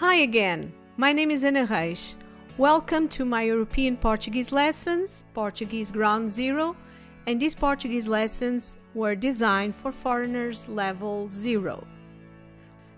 Hi again, my name is Ana Welcome to my European Portuguese lessons, Portuguese Ground Zero, and these Portuguese lessons were designed for foreigners level zero.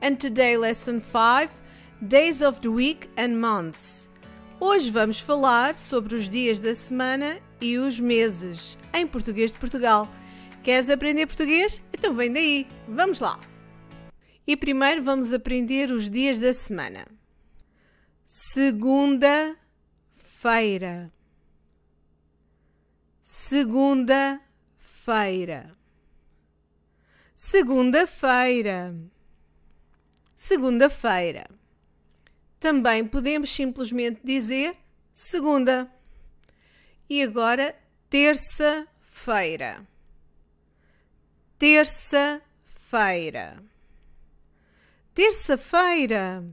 And today, lesson 5, Days of the Week and Months. Hoje vamos falar sobre os dias da semana e os meses, em português de Portugal. Queres aprender português? Então vem daí, vamos lá! E primeiro vamos aprender os dias da semana. Segunda-feira. Segunda-feira. Segunda-feira. Segunda-feira. Também podemos simplesmente dizer segunda. E agora terça-feira. Terça-feira terça-feira,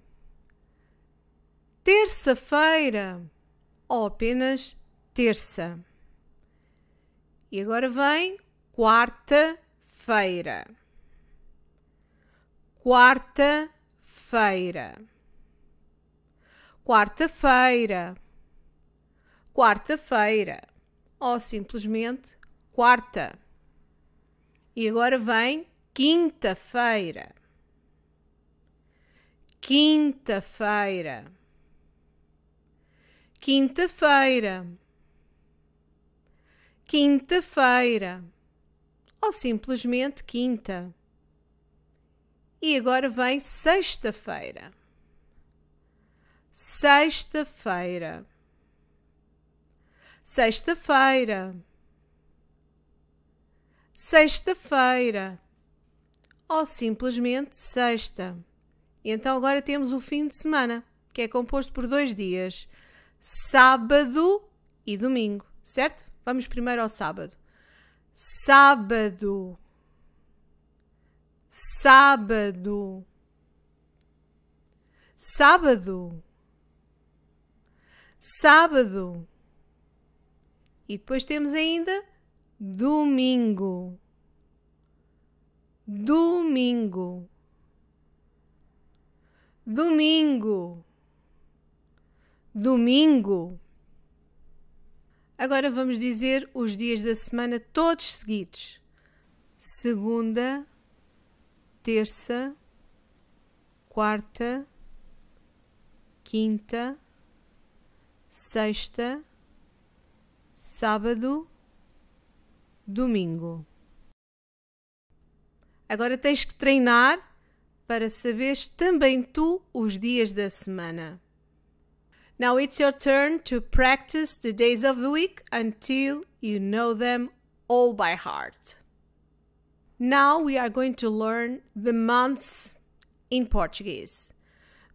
terça-feira ou apenas terça. E agora vem quarta-feira. Quarta-feira. Quarta-feira. Quarta-feira. Ou simplesmente quarta. E agora vem quinta-feira quinta-feira, quinta-feira, quinta-feira, ou simplesmente quinta. E agora vem sexta-feira. Sexta-feira. Sexta-feira. Sexta-feira. Ou simplesmente sexta. E então agora temos o fim de semana, que é composto por dois dias, sábado e domingo, certo? Vamos primeiro ao sábado. Sábado. Sábado. Sábado. Sábado. E depois temos ainda domingo. Domingo domingo, domingo. Agora vamos dizer os dias da semana todos seguidos: segunda, terça, quarta, quinta, sexta, sábado, domingo. Agora tens que treinar para saberes também tu os dias da semana. Now it's your turn to practice the days of the week until you know them all by heart. Now we are going to learn the months in Portuguese.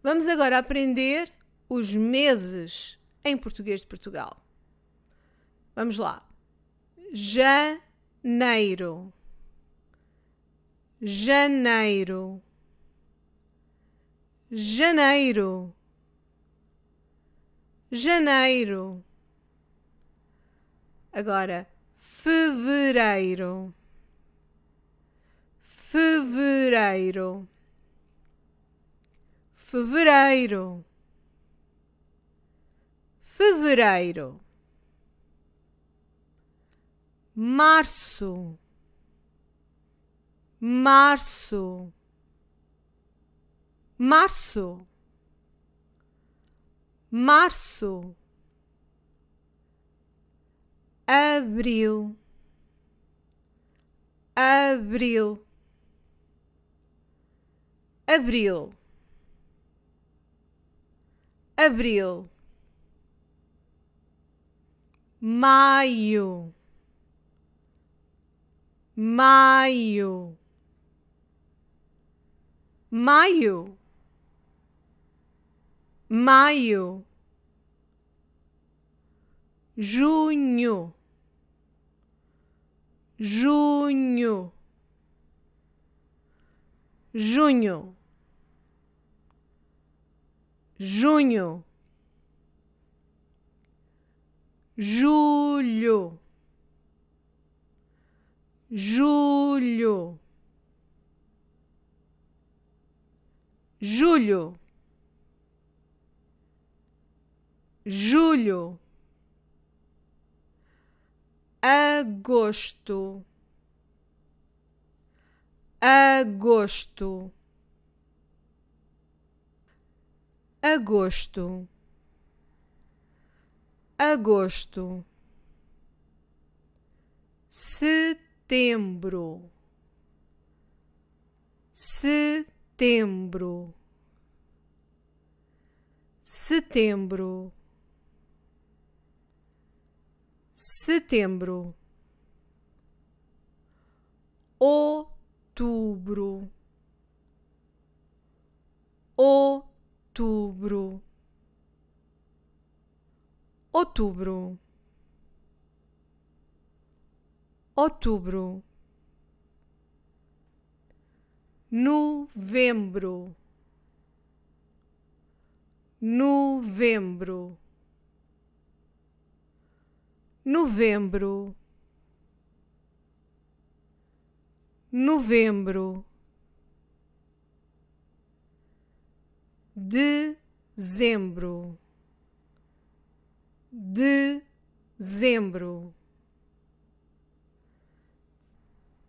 Vamos agora aprender os meses em português de Portugal. Vamos lá. Janeiro. Janeiro janeiro, janeiro. Agora, fevereiro, fevereiro, fevereiro, fevereiro, março, março março, março, abril, abril, abril, abril, maio, maio. Maio maio, junho, junho, junho, junho, julho, julho. Julho. julho, agosto, agosto, agosto, agosto, setembro, setembro setembro setembro, outubro, outubro, outubro, outubro, novembro, novembro novembro, novembro, dezembro, dezembro,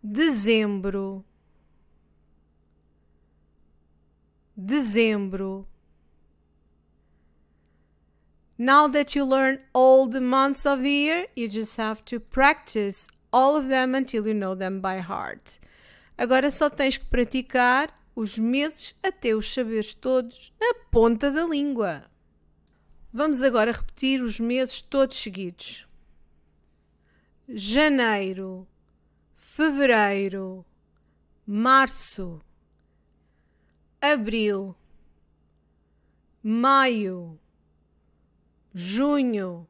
dezembro, dezembro. Now that you learn all the months of the year, you just have to practice all of them until you know them by heart. Agora só tens que praticar os meses até os saberes todos na ponta da língua. Vamos agora repetir os meses todos seguidos: janeiro, fevereiro, março, abril, maio junho,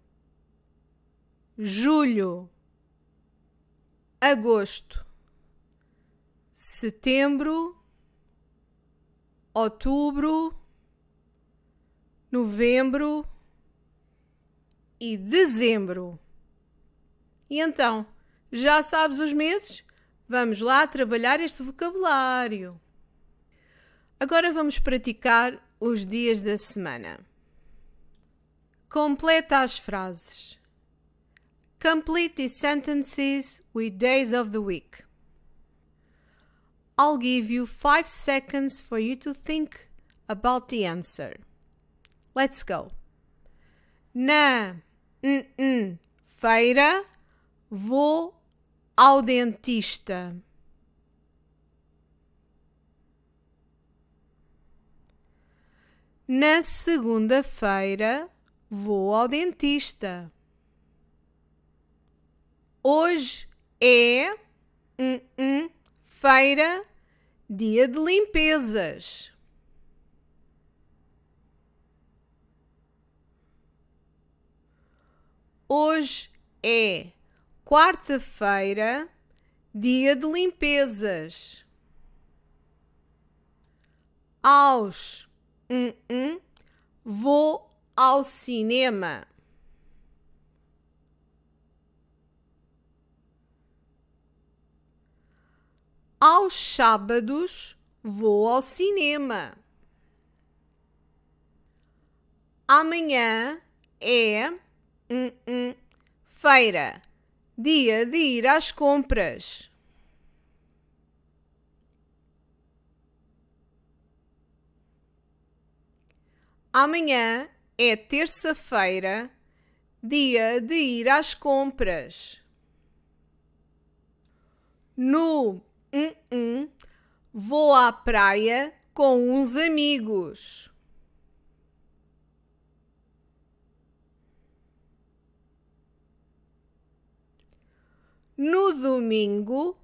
julho, agosto, setembro, outubro, novembro e dezembro. E então, já sabes os meses? Vamos lá trabalhar este vocabulário. Agora vamos praticar os dias da semana. Completa as frases. Complete the sentences with days of the week. I'll give you 5 seconds for you to think about the answer. Let's go. Na n -n, feira vou ao dentista. Na segunda-feira Vou ao dentista. Hoje é hum, hum, feira, dia de limpezas. Hoje é quarta-feira, dia de limpezas. Aos hum, vou ao cinema? Aos sábados vou ao cinema. Amanhã é hum, hum, feira, dia de ir às compras. Amanhã é terça-feira, dia de ir às compras. No um, um, vou à praia com uns amigos. No domingo,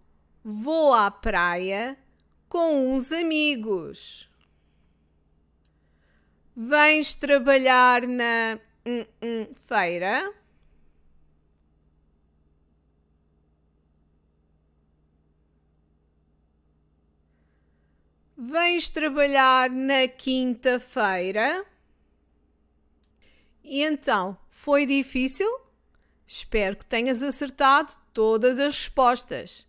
vou à praia com uns amigos. Vens trabalhar na hum, hum, feira? Vens trabalhar na quinta-feira? E então, foi difícil? Espero que tenhas acertado todas as respostas.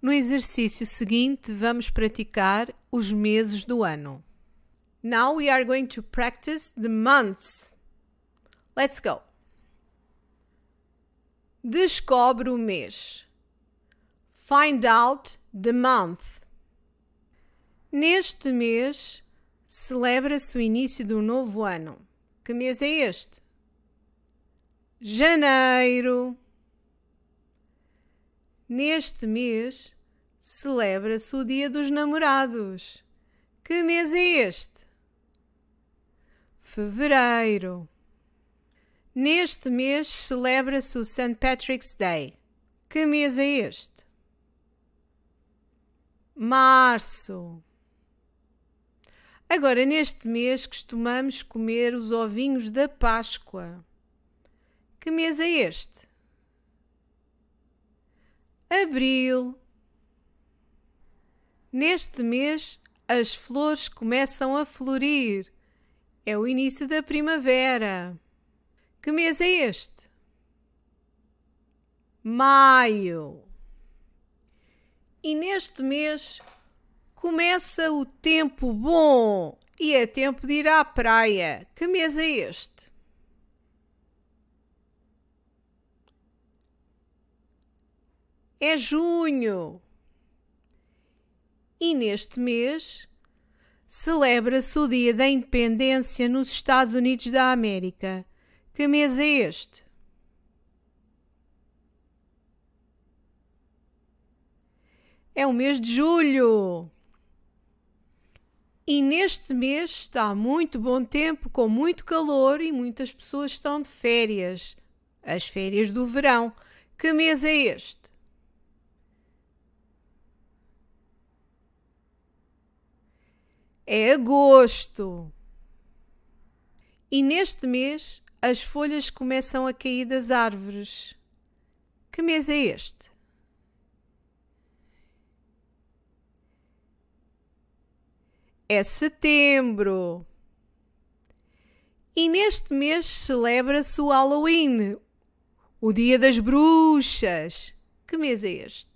No exercício seguinte, vamos praticar os meses do ano. Now we are going to practice the months. Let's go. Descobre o mês. Find out the month. Neste mês celebra-se o início do novo ano. Que mês é este? Janeiro. Neste mês celebra-se o Dia dos Namorados. Que mês é este? Fevereiro. Neste mês celebra-se o St. Patrick's Day. Que mês é este? Março. Agora, neste mês, costumamos comer os ovinhos da Páscoa. Que mês é este? Abril. Neste mês, as flores começam a florir. É o início da primavera. Que mês é este? Maio. E neste mês começa o tempo bom e é tempo de ir à praia. Que mês é este? É junho. E neste mês celebra-se o Dia da Independência nos Estados Unidos da América. Que mês é este? É o mês de julho. E neste mês está muito bom tempo, com muito calor e muitas pessoas estão de férias. As férias do verão. Que mês é este? É agosto. E neste mês as folhas começam a cair das árvores. Que mês é este? É setembro. E neste mês celebra-se o Halloween, o Dia das Bruxas. Que mês é este?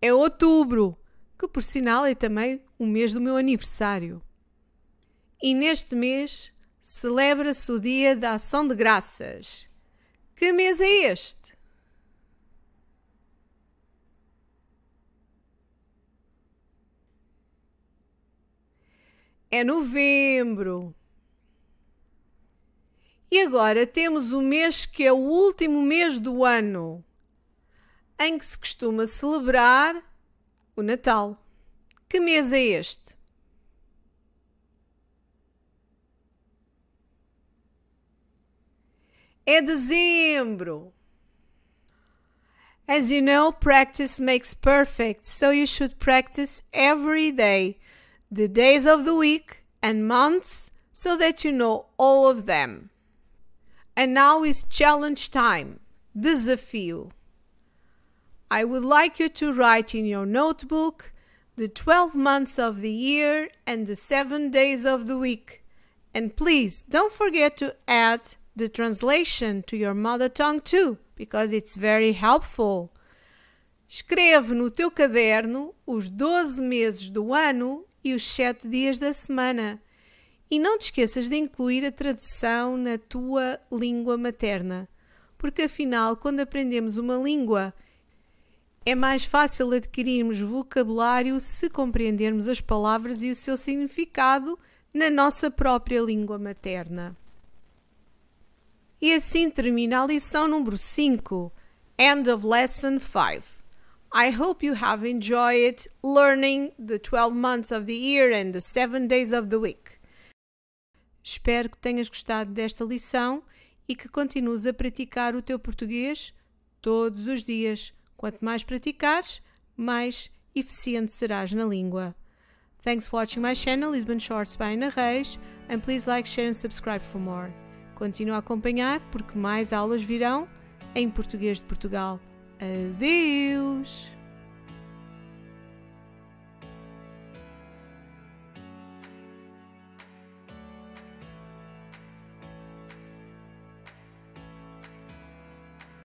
É outubro, que por sinal é também o mês do meu aniversário. E neste mês celebra-se o Dia da Ação de Graças. Que mês é este? É novembro. E agora temos o mês que é o último mês do ano em que se costuma celebrar o Natal. Que mês é este? É dezembro. As you know, practice makes perfect, so you should practice every day, the days of the week and months, so that you know all of them. And now is challenge time. Desafio. I would like you to write in your notebook the 12 months of the year and the 7 days of the week. And please don't forget to add the translation to your mother tongue too, because it's very helpful. Escreve no teu caderno os 12 meses do ano e os 7 dias da semana. E não te esqueças de incluir a tradução na tua língua materna, porque afinal, quando aprendemos uma língua, é mais fácil adquirirmos vocabulário se compreendermos as palavras e o seu significado na nossa própria língua materna. E assim termina a lição número 5. End of lesson 5. I hope you have enjoyed learning the 12 months of the year and the 7 days of the week. Espero que tenhas gostado desta lição e que continues a praticar o teu português todos os dias Quanto mais praticares, mais eficiente serás na língua. Thanks for watching my channel Lisbon Shorts by Ana Reis and please like, share and subscribe for more. Continua a acompanhar porque mais aulas virão em português de Portugal. Adeus!